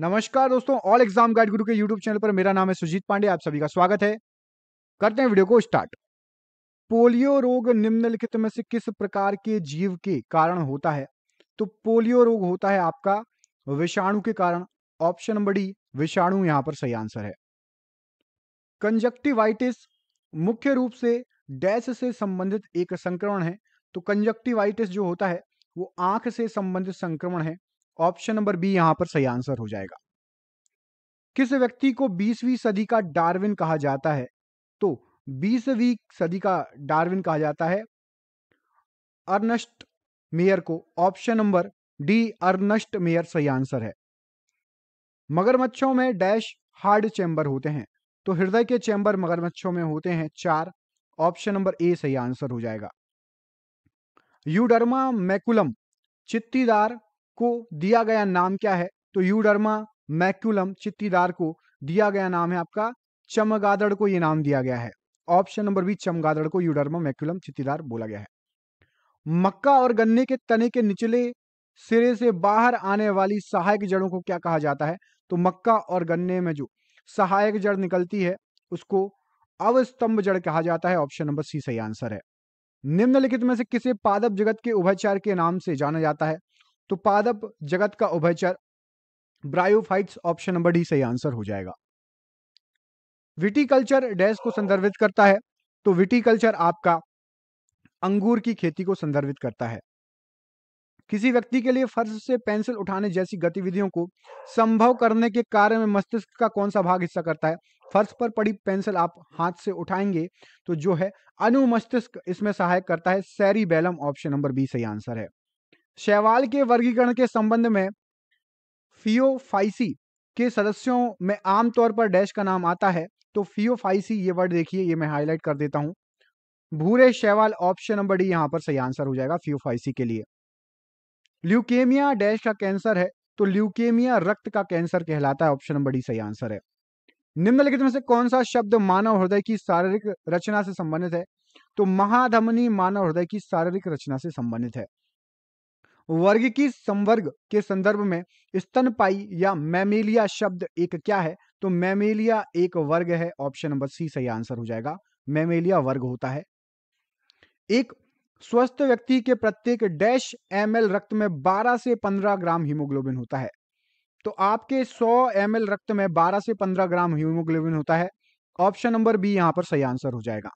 नमस्कार दोस्तों all exam guide गुरु के यूट्यूब चैनल पर मेरा नाम है सुजीत पांडे आप सभी का स्वागत है करते हैं वीडियो को स्टार्ट पोलियो रोग निम्नलिखित में से किस प्रकार के जीव के कारण होता है तो पोलियो रोग होता है आपका विषाणु के कारण ऑप्शन नंबर डी विषाणु यहां पर सही आंसर है कंजक्टिवाइटिस मुख्य रूप से डैश से संबंधित एक संक्रमण है तो कंजक्टिवाइटिस जो होता है वो आंख से संबंधित संक्रमण है ऑप्शन नंबर बी यहां पर सही आंसर हो जाएगा किस व्यक्ति को 20वीं सदी का डार्विन कहा जाता है तो 20वीं सदी का डार्विन कहा जाता है अर्नस्ट मेयर को option number D Ernst Mayr सही आंसर है मगरमच्छों में डैश हार्ड चैम्बर होते हैं तो हृदय के चैम्बर मगरमच्छों में होते हैं चार ऑप्शन नंबर ए सही आंसर हो जाएगा यूडर्मा मैकुलम चित्तीदार को दिया गया नाम क्या है तो यूडर्मा मैक्यूलम चित्तीदार को दिया गया नाम है आपका चमगादड़ को यह नाम दिया गया है ऑप्शन नंबर बी चमगादड़ को यूडर्मा मैक्यूलम चित्तीदार बोला गया है मक्का और गन्ने के तने के निचले सिरे से बाहर आने वाली सहायक जड़ों को क्या कहा जाता है तो मक्का और गन्ने में जो सहायक जड़ निकलती है उसको अवस्तंभ जड़ कहा जाता है ऑप्शन नंबर सी सही आंसर है निम्नलिखित में से किसे पादप जगत के उभयचार के नाम से जाना जाता है तो पादप जगत का उभयचर ब्रायोफाइट्स ऑप्शन नंबर डी सही आंसर हो जाएगा विटीकल्चर डैश को संदर्भित करता है तो विटीकल्चर आपका अंगूर की खेती को संदर्भित करता है किसी व्यक्ति के लिए फर्श से पेंसिल उठाने जैसी गतिविधियों को संभव करने के कार्य में मस्तिष्क का कौन सा भाग हिस्सा करता है फर्श पर पड़ी पेंसिल आप हाथ से उठाएंगे तो जो है अनुमस्तिष्क इसमें सहायक करता है cerebellum option number B सही आंसर है शैवाल के वर्गीकरण के संबंध में फियोफाइसी के सदस्यों में आमतौर पर डैश का नाम आता है तो फियोफाइसी ये वर्ड देखिए ये मैं हाईलाइट कर देता हूं भूरे शैवाल ऑप्शन नंबर डी यहाँ पर सही आंसर हो जाएगा फियोफाइसी के लिए ल्यूकेमिया डैश का कैंसर है तो ल्यूकेमिया रक्त का कैंसर कहलाता है ऑप्शन नंबर डी सही आंसर है निम्नलिखित में से कौन सा शब्द मानव हृदय की शारीरिक रचना से संबंधित है तो महाधमनी मानव हृदय की शारीरिक रचना से संबंधित है वर्ग की संवर्ग के संदर्भ में स्तनपाई या मैमेलिया शब्द एक क्या है तो मैमेलिया एक वर्ग है ऑप्शन नंबर सी सही आंसर हो जाएगा मैमेलिया वर्ग होता है एक स्वस्थ व्यक्ति के प्रत्येक डैश एम रक्त में 12 से 15 ग्राम हीमोग्लोबिन होता है तो आपके 100 एम रक्त में 12 से 15 ग्राम हीमोग्लोबिन होता है ऑप्शन नंबर बी यहां पर सही आंसर हो जाएगा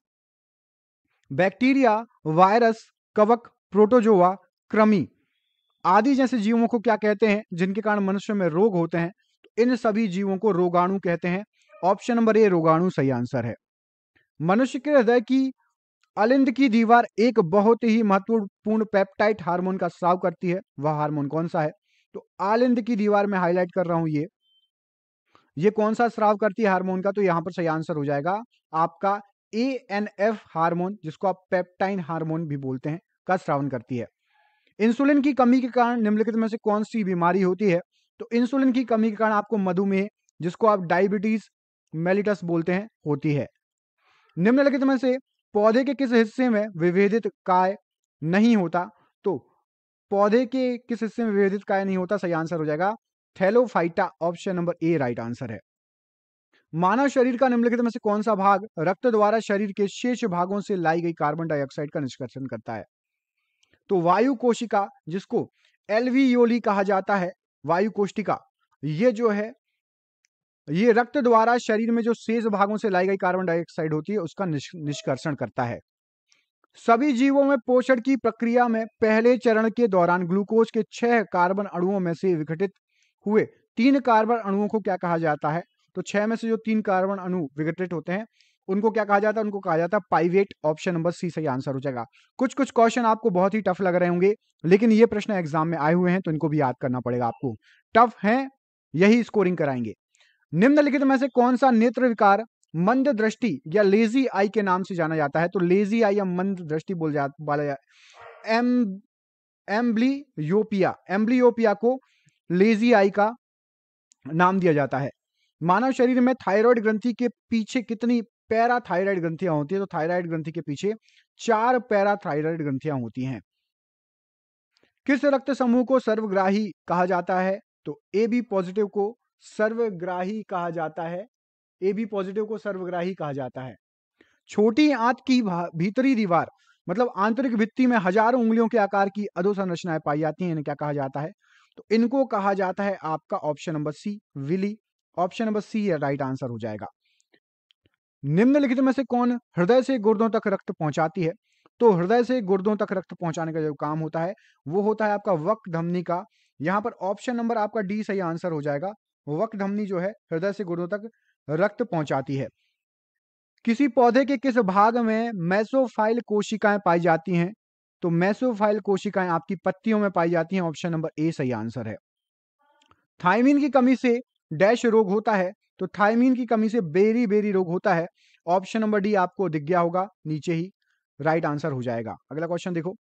बैक्टीरिया वायरस कवक प्रोटोजोवा क्रमी आदि जैसे जीवों को क्या कहते हैं जिनके कारण मनुष्य में रोग होते हैं तो इन सभी जीवों को रोगाणु कहते हैं ऑप्शन नंबर ए रोगाणु सही आंसर है मनुष्य के हृदय की अलिंद की दीवार एक बहुत ही महत्वपूर्ण पेप्टाइट हार्मोन का स्राव करती है वह हार्मोन कौन सा है तो आलिंद की दीवार में हाईलाइट कर रहा हूं ये ये कौन सा स्राव करती है हार्मोन का तो यहां पर सही आंसर हो जाएगा आपका ए एन एफ हार्मोन जिसको आप पेप्टाइन हार्मोन भी बोलते हैं का श्रावण करती है इंसुलिन की कमी के कारण निम्नलिखित में से कौन सी बीमारी होती है तो इंसुलिन की कमी के कारण आपको मधुमेह जिसको आप डायबिटीज मेलिटस बोलते हैं होती है निम्नलिखित में से पौधे के किस हिस्से में विभेदित काय नहीं होता तो पौधे के किस हिस्से में विभेदित काय नहीं होता सही आंसर हो जाएगा Thallophyta option number A right answer है मानव शरीर का निम्नलिखित में से कौन सा भाग रक्त द्वारा शरीर के शेष भागों से लाई गई कार्बन डाइऑक्साइड का निष्कर्षण करता है तो वायु कोशिका जिसको एलवीयोली कहा जाता है वायु कोष्टिका ये जो है ये रक्त द्वारा शरीर में जो शेष भागों से लाई गई कार्बन डाइऑक्साइड होती है उसका निष्कर्षण करता है सभी जीवों में पोषण की प्रक्रिया में पहले चरण के दौरान ग्लूकोज के छह कार्बन अणुओं में से विघटित हुए तीन कार्बन अणुओं को क्या कहा जाता है तो छह में से जो तीन कार्बन अणु विघटित होते हैं उनको क्या कहा जाता है उनको कहा जाता है पाइवेट ऑप्शन नंबर सी सही आंसर हो जाएगा कुछ कुछ क्वेश्चन आपको बहुत ही टफ लग रहे होंगे लेकिन ये प्रश्न एग्जाम में आए हुए हैं तो इनको भी याद करना पड़ेगा आपको टफ है यही स्कोरिंग कराएंगे निम्नलिखित में से कौन सा नेत्र विकार मंद दृष्टि या लेजी आई के नाम से जाना जाता है तो लेजी आई या मंद दृष्टि बोल जा वाला एम एम्ब्लियोपिया एम्ब्लियोपिया को लेजी आई का नाम दिया जाता है मानव शरीर में थायराइड ग्रंथि के पीछे कितनी पैराथायराइड ग्रंथियां होती है तो थायराइड ग्रंथि के पीछे चार पैराथायराइड ग्रंथियां होती हैं किस रक्त समूह को सर्वग्राही कहा जाता है तो ए बी पॉजिटिव को सर्वग्राही कहा जाता है ए बी पॉजिटिव को सर्वग्राही कहा जाता है छोटी आंत की भीतरी दीवार मतलब आंतरिक भित्ति में हजारों उंगलियों के आकार की अधोसंरचनाएं पाई जाती हैं इन्हें क्या कहा जाता है तो इनको कहा जाता है आपका option number C villi option number C right answer हो जाएगा निम्नलिखित में से कौन हृदय से गुर्दों तक रक्त पहुंचाती है तो हृदय से गुर्दों तक रक्त पहुंचाने का जो काम होता है वो होता है आपका वक्त धमनी का यहाँ पर ऑप्शन नंबर आपका डी सही आंसर हो जाएगा वक धमनी जो है हृदय से गुर्दों तक रक्त पहुंचाती है किसी पौधे के किस भाग में मैसोफाइल कोशिकाएं पाई जाती हैं तो मैसोफाइल कोशिकाएं आपकी पत्तियों में पाई जाती हैं ऑप्शन नंबर ए सही आंसर है थाइमिन की कमी से डैश रोग होता है तो थायमिन की कमी से बेरी बेरी रोग होता है ऑप्शन नंबर डी आपको दिख गया होगा नीचे ही राइट आंसर हो जाएगा अगला क्वेश्चन देखो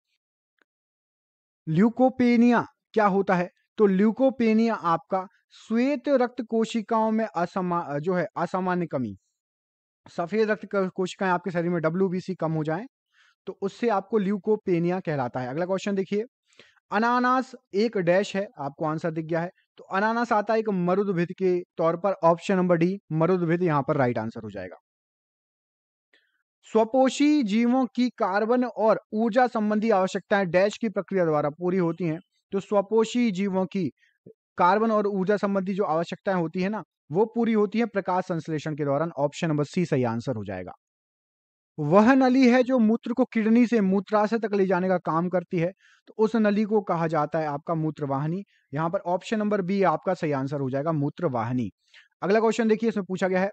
ल्यूकोपेनिया क्या होता है तो ल्यूकोपेनिया आपका श्वेत रक्त कोशिकाओं में असमा जो है असामान्य कमी सफेद रक्त कोशिकाएं आपके शरीर में डब्ल्यू कम हो जाए तो उससे आपको ल्यूकोपेनिया कहलाता है अगला क्वेश्चन देखिए अनानास एक डैश है आपको आंसर दिख गया है तो अनानास आता है एक मरुद्भिद के तौर पर ऑप्शन नंबर डी मरुद्भिद यहां पर राइट आंसर हो जाएगा स्वपोषी जीवों की कार्बन और ऊर्जा संबंधी आवश्यकताएं डैश की प्रक्रिया द्वारा पूरी होती हैं तो स्वपोषी जीवों की कार्बन और ऊर्जा संबंधी जो आवश्यकताएं होती है ना वो पूरी होती है प्रकाश संश्लेषण के दौरान ऑप्शन नंबर सी सही आंसर हो जाएगा वह नली है जो मूत्र को किडनी से मूत्राशय तक ले जाने का काम करती है तो उस नली को कहा जाता है आपका मूत्रवाहिनी यहां पर ऑप्शन नंबर बी आपका सही आंसर हो जाएगा मूत्रवाहिनी अगला क्वेश्चन देखिए इसमें पूछा गया है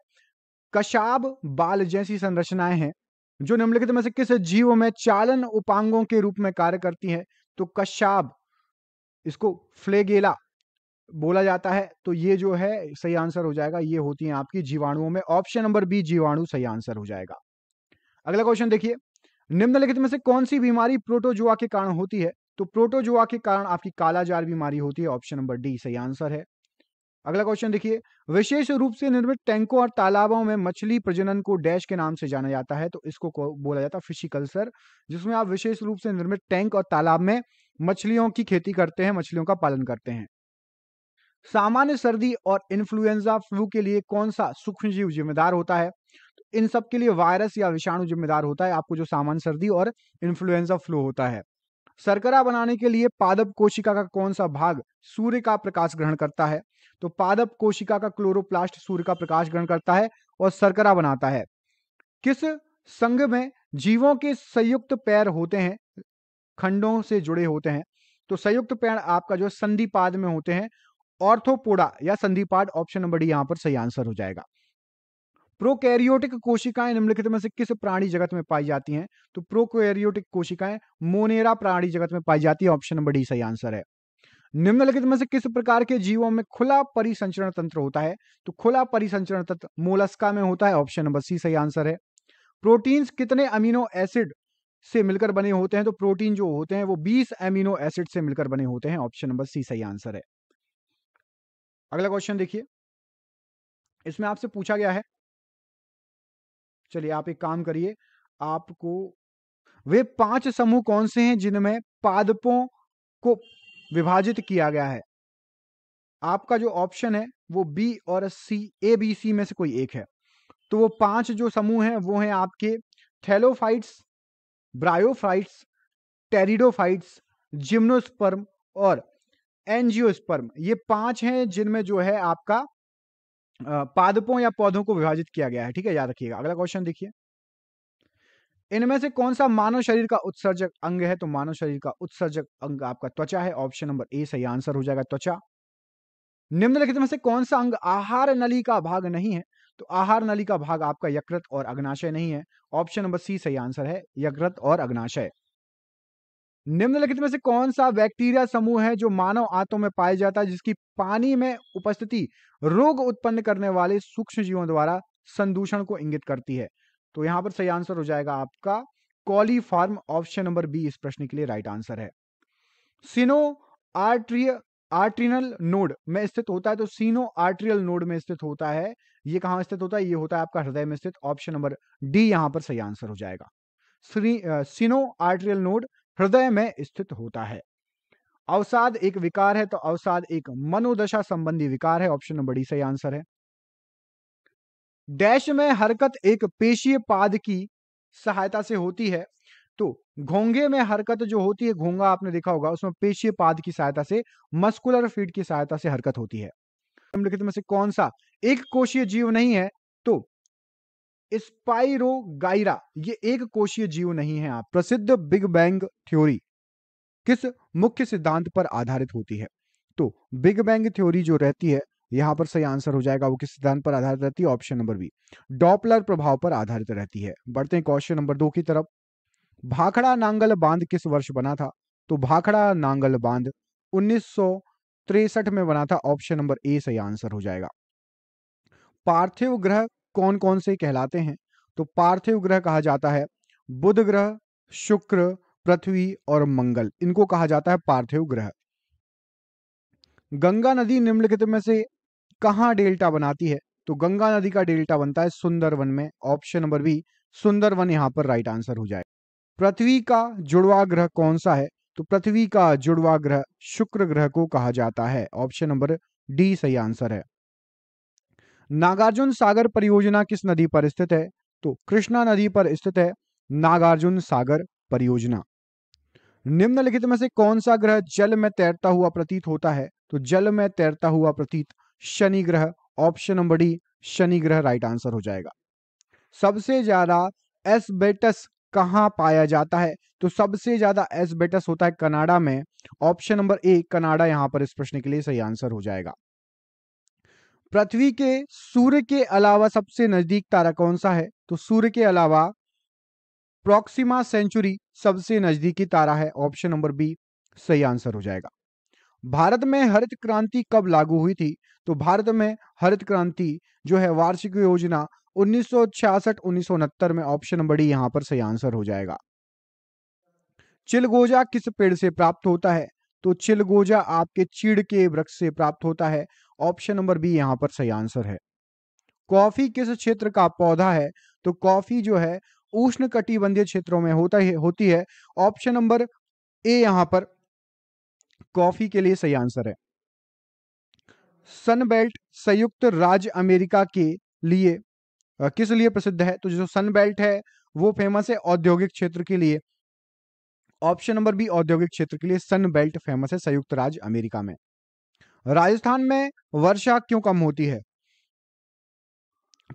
कशाब बाल जैसी संरचनाएं हैं जो निम्नलिखित में से किस जीव में चालन उपांगों के रूप में कार्य करती है तो कशाब इसको फ्लेगेला बोला जाता है तो ये जो है सही आंसर हो जाएगा ये होती है आपकी जीवाणुओं में ऑप्शन नंबर बी जीवाणु सही आंसर हो जाएगा अगला क्वेश्चन देखिए निम्नलिखित में से कौन सी बीमारी प्रोटोजुआ के कारण होती है तो प्रोटोजुआ के कारण आपकी कालाजार बीमारी होती है ऑप्शन नंबर डी सही आंसर है अगला क्वेश्चन देखिए विशेष रूप से निर्मित टैंकों और तालाबों में मछली प्रजनन को डैश के नाम से जाना जाता है तो इसको बोला जाता है फिशिकल्सर जिसमें आप विशेष रूप से निर्मित टैंक और तालाब में मछलियों की खेती करते हैं मछलियों का पालन करते हैं सामान्य सर्दी और इन्फ्लुएंजा फ्लू के लिए कौन सा सूक्ष्म जीव जिम्मेदार होता है इन सब के लिए वायरस या विषाणु जिम्मेदार होता है आपको जो सामान्य सर्दी और इन्फ्लुएंजा फ्लू होता है सरकरा बनाने के लिए पादप कोशिका का कौन सा भाग सूर्य का प्रकाश ग्रहण करता है तो पादप कोशिका का क्लोरोप्लास्ट सूर्य का प्रकाश ग्रहण करता है और सरकरा बनाता है किस संघ में जीवों के संयुक्त पैर होते हैं खंडों से जुड़े होते हैं तो संयुक्त पैर आपका जो संधिपाद में होते हैं ऑर्थोपोडा या संधिपाद ऑप्शन नंबर डी यहां पर सही आंसर हो जाएगा प्रोकैरियोटिक कोशिकाएं निम्नलिखित में से किस प्राणी जगत में पाई जाती हैं तो प्रोकैरियोटिक कोशिकाएं मोनेरा प्राणी जगत में पाई जाती है ऑप्शन नंबर डी सही आंसर है निम्नलिखित में से किस प्रकार के जीवों में खुला परिसंचरण तंत्र होता है तो खुला परिसंचरण तंत्र मोलस्का में होता है ऑप्शन नंबर सी सही आंसर है प्रोटीन्स कितने अमीनो एसिड से मिलकर बने होते हैं तो प्रोटीन जो होते हैं वो 20 अमीनो एसिड से मिलकर बने होते हैं ऑप्शन नंबर सी सही आंसर है अगला क्वेश्चन देखिए इसमें आपसे पूछा गया है चलिए आप एक काम करिए आपको वे पांच समूह कौन से हैं जिनमें पादपों को विभाजित किया गया है आपका जो ऑप्शन है वो बी और सी ए बी सी में से कोई एक है तो वो पांच जो समूह हैं वो हैं आपके थैलोफाइट्स ब्रायोफाइट्स टेरिडोफाइट्स जिम्नोस्पर्म और एनजियोस्पर्म ये पांच हैं जिनमें जो है आपका पादपों या पौधों को विभाजित किया गया है ठीक है याद रखिएगा अगला क्वेश्चन देखिए इनमें से कौन सा मानव शरीर का उत्सर्जक अंग है तो मानव शरीर का उत्सर्जक अंग आपका त्वचा है ऑप्शन नंबर ए सही आंसर हो जाएगा त्वचा निम्नलिखित में से कौन सा अंग आहार नली का भाग नहीं है तो आहार नली का भाग आपका यकृत और अग्नाशय नहीं है ऑप्शन नंबर सी सही आंसर है यकृत और अग्नाशय निम्नलिखित में से कौन सा बैक्टीरिया समूह है जो मानव आंतों में पाया जाता है जिसकी पानी में उपस्थिति रोग उत्पन्न करने वाले सूक्ष्म जीवों द्वारा संदूषण को इंगित करती है तो यहां पर सही आंसर हो जाएगा आपका कॉलीफार्म ऑप्शन नंबर बी इस प्रश्न के लिए राइट आंसर है सिनो आर्ट्रिय आर्ट्रिनल नोड में स्थित होता है तो सीनो आर्ट्रियल नोड में स्थित होता है ये कहा स्थित होता है ये होता है आपका हृदय में स्थित ऑप्शन नंबर डी यहां पर सही आंसर हो जाएगा सीनो आर्ट्रियल नोड हृदय में स्थित होता है अवसाद एक विकार है तो अवसाद एक मनोदशा संबंधी विकार है ऑप्शन नंबर डी सही आंसर है डैश में हरकत एक पेशीय पाद की सहायता से होती है तो घोंगे में हरकत जो होती है घोंगा आपने देखा होगा उसमें पेशीय पाद की सहायता से मस्कुलर फीड की सहायता से हरकत होती है में से कौन सा एक कोशीय जीव नहीं है स्पाइरोगाइरा ये एक कोशीय जीव नहीं है आप प्रसिद्ध बिग बैंग थ्योरी किस मुख्य सिद्धांत पर आधारित होती है तो बिग बैंग थ्योरी जो रहती है यहां पर सही आंसर हो जाएगा वो किस सिद्धांत पर आधारित रहती है ऑप्शन नंबर बी डॉपलर प्रभाव पर आधारित रहती है बढ़ते हैं क्वेश्चन नंबर दो की तरफ भाखड़ा नांगल बांध किस वर्ष बना था तो भाखड़ा नांगल बांध उन्नीस में बना था ऑप्शन नंबर ए सही आंसर हो जाएगा पार्थिव ग्रह कौन कौन से कहलाते हैं तो पार्थिव ग्रह कहा जाता है बुध ग्रह शुक्र पृथ्वी और मंगल इनको कहा जाता है पार्थिव ग्रह गंगा नदी निम्नलिखित में से कहा डेल्टा बनाती है तो गंगा नदी का डेल्टा बनता है सुंदरवन में ऑप्शन नंबर बी सुंदरवन यहां पर राइट आंसर हो जाए पृथ्वी का जुड़वा ग्रह कौन सा है तो पृथ्वी का जुड़वा ग्रह शुक्र ग्रह को कहा जाता है ऑप्शन नंबर डी सही आंसर है नागार्जुन सागर परियोजना किस नदी पर स्थित है तो कृष्णा नदी पर स्थित है नागार्जुन सागर परियोजना निम्नलिखित में से कौन सा ग्रह जल में तैरता हुआ प्रतीत होता है तो जल में तैरता हुआ प्रतीत शनि ग्रह ऑप्शन नंबर डी शनि ग्रह राइट आंसर हो जाएगा सबसे ज्यादा एसबेटस कहां पाया जाता है तो सबसे ज्यादा एसबेटस होता है कनाडा में ऑप्शन नंबर ए कनाडा यहां पर इस प्रश्न के लिए सही आंसर हो जाएगा पृथ्वी के सूर्य के अलावा सबसे नजदीक तारा कौन सा है तो सूर्य के अलावा प्रोक्सीमा सेंचुरी सबसे नजदीकी तारा है ऑप्शन नंबर बी सही आंसर हो जाएगा भारत में हरित क्रांति कब लागू हुई थी तो भारत में हरित क्रांति जो है वार्षिक योजना उन्नीस सौ में ऑप्शन नंबर डी यहां पर सही आंसर हो जाएगा चिलगोजा किस पेड़ से प्राप्त होता है तो चिलगोजा आपके चीड़ के वृक्ष से प्राप्त होता है ऑप्शन नंबर बी यहाँ पर सही आंसर है कॉफी किस क्षेत्र का पौधा है तो कॉफी जो है उष्ण कटिबंधीय क्षेत्रों में होता है होती है ऑप्शन नंबर ए यहां पर कॉफी के लिए सही आंसर है सनबेल्ट संयुक्त राज्य अमेरिका के लिए किस लिए प्रसिद्ध है तो जो सनबेल्ट है वो फेमस है औद्योगिक क्षेत्र के लिए ऑप्शन नंबर बी औद्योगिक क्षेत्र के लिए सनबेल्ट फेमस है संयुक्त राज्य अमेरिका में राजस्थान में वर्षा क्यों कम होती है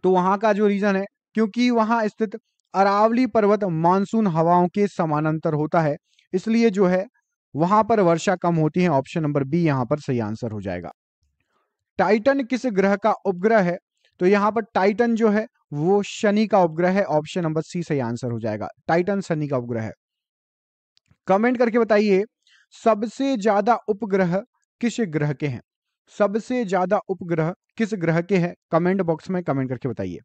तो वहां का जो रीजन है क्योंकि वहां स्थित अरावली पर्वत मानसून हवाओं के समानांतर होता है इसलिए जो है वहां पर वर्षा कम होती है ऑप्शन नंबर बी यहां पर सही आंसर हो जाएगा टाइटन किस ग्रह का उपग्रह है तो यहां पर टाइटन जो है वो शनि का उपग्रह है ऑप्शन नंबर सी सही आंसर हो जाएगा टाइटन शनि का उपग्रह है कमेंट करके बताइए सबसे ज्यादा उपग्रह किस ग्रह के हैं सबसे ज्यादा उपग्रह किस ग्रह के हैं कमेंट बॉक्स में कमेंट करके बताइए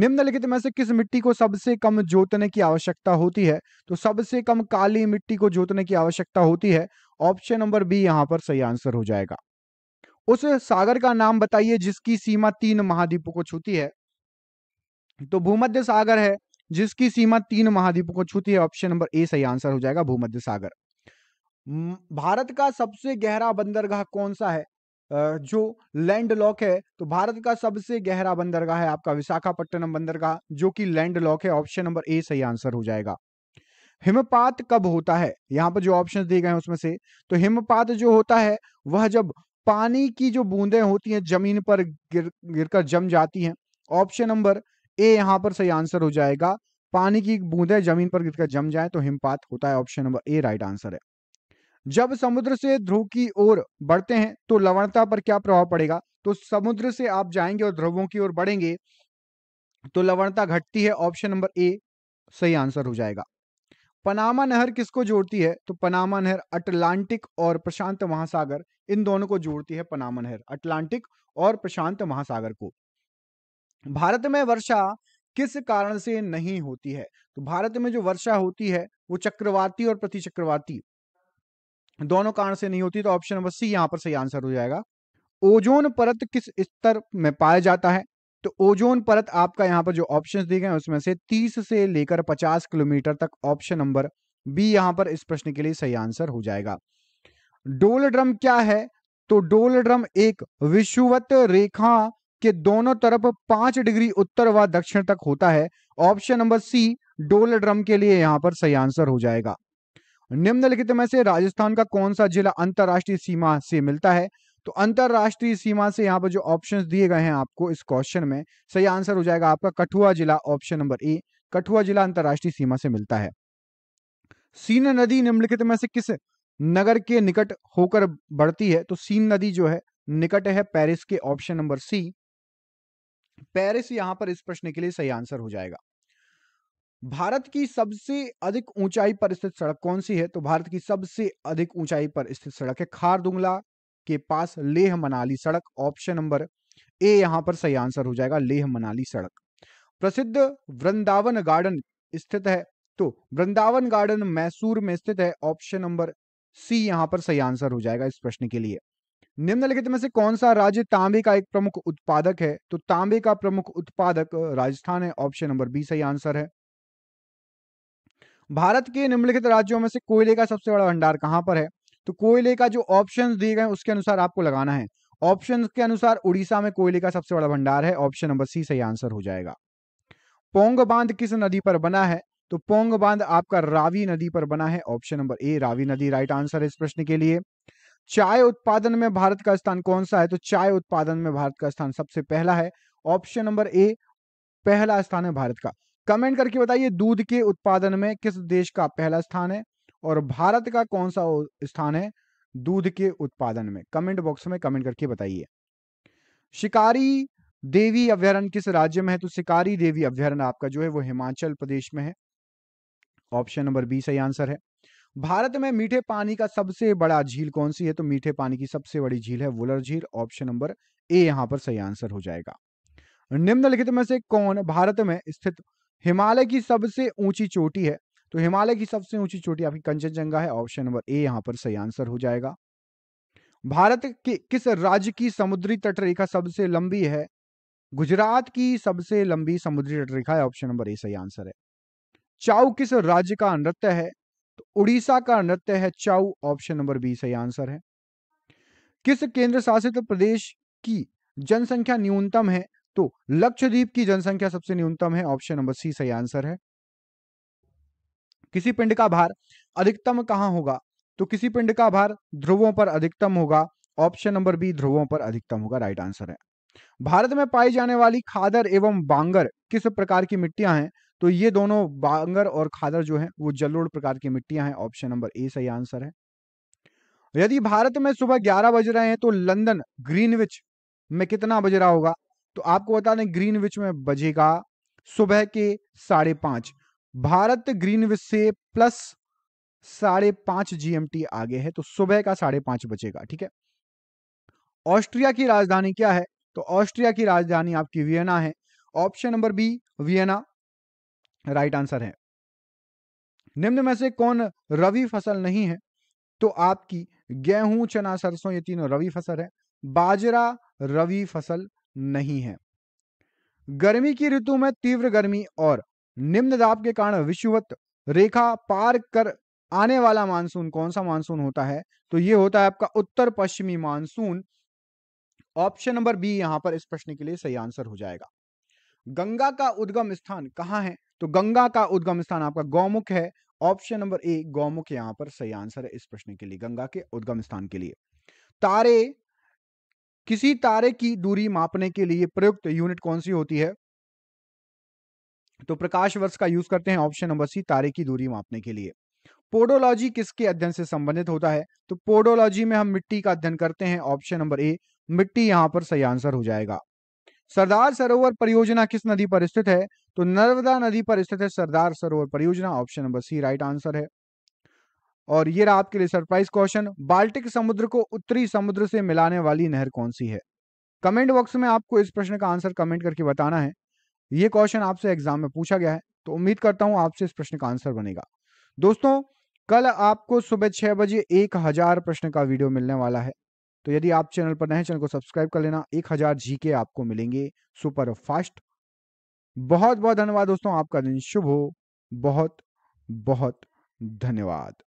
निम्नलिखित में से किस मिट्टी को सबसे कम जोतने की आवश्यकता होती है तो सबसे कम काली मिट्टी को जोतने की आवश्यकता होती है ऑप्शन नंबर बी यहां पर सही आंसर हो जाएगा उस सागर का नाम बताइए जिसकी सीमा तीन महाद्वीपों को छूती है तो भूमध्य सागर है जिसकी सीमा तीन महाद्वीपों को छूती है ऑप्शन नंबर ए सही आंसर हो जाएगा भूमध्य सागर भारत का सबसे गहरा बंदरगाह कौन सा है जो लैंड लॉक है तो भारत का सबसे गहरा बंदरगाह है आपका विशाखापट्टनम बंदरगाह जो कि लैंड लॉक है ऑप्शन नंबर ए सही आंसर हो जाएगा हिमपात कब होता है यहाँ पर जो ऑप्शन दिए गए हैं उसमें से तो हिमपात जो होता है वह जब पानी की जो बूंदें होती हैं जमीन पर गिर गिरकर जम जाती हैं ऑप्शन नंबर ए यहां पर सही आंसर हो जाएगा पानी की बूंदें जमीन पर गिरकर जम जाए तो हिमपात होता है option number A right answer है जब समुद्र से ध्रुव की ओर बढ़ते हैं तो लवणता पर क्या प्रभाव पड़ेगा तो समुद्र से आप जाएंगे और ध्रुवों की ओर बढ़ेंगे तो लवणता घटती है ऑप्शन नंबर ए सही आंसर हो जाएगा पनामा नहर किसको जोड़ती है तो पनामा नहर अटलांटिक और प्रशांत महासागर इन दोनों को जोड़ती है पनामा नहर अटलांटिक और प्रशांत महासागर को भारत में वर्षा किस कारण से नहीं होती है तो भारत में जो वर्षा होती है वो चक्रवाती और प्रतिचक्रवाती दोनों कारण से नहीं होती तो ऑप्शन नंबर सी यहां पर सही आंसर हो जाएगा ओजोन परत किस स्तर में पाया जाता है तो ओजोन परत आपका यहाँ पर जो ऑप्शन दिए गए उसमें से तीस से लेकर पचास किलोमीटर तक ऑप्शन नंबर बी यहाँ पर इस प्रश्न के लिए सही आंसर हो जाएगा डोल ड्रम क्या है तो डोल ड्रम एक विषुवत रेखा के दोनों तरफ पांच डिग्री उत्तर व दक्षिण तक होता है ऑप्शन नंबर सी डोल ड्रम के लिए यहां पर सही आंसर हो जाएगा निम्नलिखित में से राजस्थान का कौन सा जिला अंतरराष्ट्रीय सीमा से मिलता है तो अंतरराष्ट्रीय सीमा से यहाँ पर जो ऑप्शंस दिए गए हैं आपको इस क्वेश्चन में सही आंसर हो जाएगा आपका कठुआ जिला ऑप्शन नंबर ए कठुआ जिला अंतर्राष्ट्रीय सीमा से मिलता है सीन नदी निम्नलिखित में से किस नगर के निकट होकर बढ़ती है तो सीन नदी जो है निकट है पेरिस के ऑप्शन नंबर सी पेरिस यहां पर इस प्रश्न के लिए सही आंसर हो जाएगा भारत की सबसे अधिक ऊंचाई पर स्थित सड़क कौन सी है तो भारत की सबसे अधिक ऊंचाई पर स्थित सड़क है खारदुंगला के पास लेह मनाली सड़क ऑप्शन नंबर ए यहां पर सही आंसर हो जाएगा लेह मनाली सड़क प्रसिद्ध वृंदावन गार्डन स्थित है तो वृंदावन गार्डन मैसूर में स्थित है ऑप्शन नंबर सी यहां पर सही आंसर हो जाएगा इस प्रश्न के लिए निम्नलिखित में से कौन सा राज्य तांबे का एक प्रमुख उत्पादक है तो तांबे का प्रमुख उत्पादक राजस्थान है ऑप्शन नंबर बी सही आंसर है भारत के निम्नलिखित राज्यों में से कोयले का सबसे बड़ा भंडार कहाँ पर है तो कोयले का जो ऑप्शन दिए गए उसके अनुसार आपको लगाना है ऑप्शन के अनुसार उड़ीसा में कोयले का सबसे बड़ा भंडार है ऑप्शन नंबर सी सही आंसर हो जाएगा पोंग बांध किस नदी पर बना है तो पोंग बांध आपका रावी नदी पर बना है ऑप्शन नंबर ए रावी नदी राइट आंसर है इस प्रश्न के लिए चाय उत्पादन में भारत का स्थान कौन सा है तो चाय उत्पादन में भारत का स्थान सबसे पहला है ऑप्शन नंबर ए पहला स्थान है भारत का कमेंट करके बताइए दूध के उत्पादन में किस देश का पहला स्थान है और भारत का कौन सा स्थान है दूध के उत्पादन में कमेंट बॉक्स में कमेंट करके बताइए शिकारी देवी अभ्यारण किस राज्य में है तो शिकारी देवी अभ्यारण आपका जो है वो हिमाचल प्रदेश में है ऑप्शन नंबर बी सही आंसर है भारत में मीठे पानी का सबसे बड़ा झील कौन सी है तो मीठे पानी की सबसे बड़ी झील है वुलर झील ऑप्शन नंबर ए यहां पर सही आंसर हो जाएगा निम्नलिखित में से कौन भारत में स्थित हिमालय की सबसे ऊंची चोटी है तो हिमालय की सबसे ऊंची चोटी आपकी कंचनजंगा है ऑप्शन नंबर ए यहां पर सही आंसर हो जाएगा भारत के किस राज्य की समुद्री तटरेखा सबसे लंबी है गुजरात की सबसे लंबी समुद्री तटरेखा है ऑप्शन नंबर ए सही आंसर है चाऊ किस राज्य का नृत्य है तो उड़ीसा का नृत्य है चाऊ ऑप्शन नंबर बी सही आंसर है किस केंद्र शासित प्रदेश की जनसंख्या न्यूनतम है तो लक्षद्वीप की जनसंख्या सबसे न्यूनतम है ऑप्शन नंबर सी सही आंसर है किसी पिंड का भार अधिकतम कहां होगा तो किसी पिंड का भार ध्रुवों पर अधिकतम होगा ऑप्शन नंबर बी ध्रुवों पर अधिकतम होगा राइट आंसर है भारत में पाई जाने वाली खादर एवं बांगर किस प्रकार की मिट्टियां हैं तो ये दोनों बांगर और खादर जो है वो जलोड़ प्रकार की मिट्टियां हैं ऑप्शन नंबर ए सही आंसर है यदि भारत में सुबह ग्यारह बज रहे हैं तो लंदन ग्रीनविच में कितना बज रहा होगा तो आपको बता दें ग्रीनविच में बजेगा सुबह के साढ़े पांच भारत ग्रीनविच से प्लस साढ़े पांच जीएमटी आगे है तो सुबह का साढ़े पांच बजेगा ठीक है ऑस्ट्रिया की राजधानी क्या है तो ऑस्ट्रिया की राजधानी आपकी वियना है option number B Vienna right answer है निम्न में से कौन रवि फसल नहीं है तो आपकी गेहूं चना सरसों ये तीनों रवि फसल है बाजरा रवि फसल नहीं है गर्मी की ऋतु में तीव्र गर्मी और निम्न दाब के कारण विश्ववत रेखा पार कर आने वाला मानसून कौन सा मानसून होता है तो ये होता है आपका उत्तर पश्चिमी मानसून ऑप्शन नंबर बी यहां पर इस प्रश्न के लिए सही आंसर हो जाएगा गंगा का उद्गम स्थान कहाँ है तो गंगा का उद्गम स्थान आपका गौमुख है ऑप्शन नंबर ए गौमुख यहां पर सही आंसर है इस प्रश्न के लिए गंगा के उद्गम स्थान के लिए तारे किसी तारे की दूरी मापने के लिए प्रयुक्त यूनिट कौन सी होती है तो प्रकाश वर्ष का यूज करते हैं ऑप्शन नंबर सी तारे की दूरी मापने के लिए पोडोलॉजी किसके अध्ययन से संबंधित होता है तो पोडोलॉजी में हम मिट्टी का अध्ययन करते हैं ऑप्शन नंबर ए मिट्टी यहां पर सही आंसर हो जाएगा सरदार सरोवर परियोजना किस नदी पर स्थित है तो नर्मदा नदी पर स्थित है सरदार सरोवर परियोजना option number C right answer है और ये रहा आपके लिए सरप्राइज क्वेश्चन बाल्टिक समुद्र को उत्तरी समुद्र से मिलाने वाली नहर कौन सी है कमेंट बॉक्स में आपको इस प्रश्न का आंसर कमेंट करके बताना है ये क्वेश्चन आपसे एग्जाम में पूछा गया है तो उम्मीद करता हूं आपसे इस प्रश्न का आंसर बनेगा दोस्तों कल आपको सुबह छह बजे एक हजार प्रश्न का वीडियो मिलने वाला है तो यदि आप चैनल पर नए चैनल को सब्सक्राइब कर लेना एक हजार जी के आपको मिलेंगे सुपर फास्ट बहुत बहुत धन्यवाद दोस्तों आपका दिन शुभ हो बहुत बहुत धन्यवाद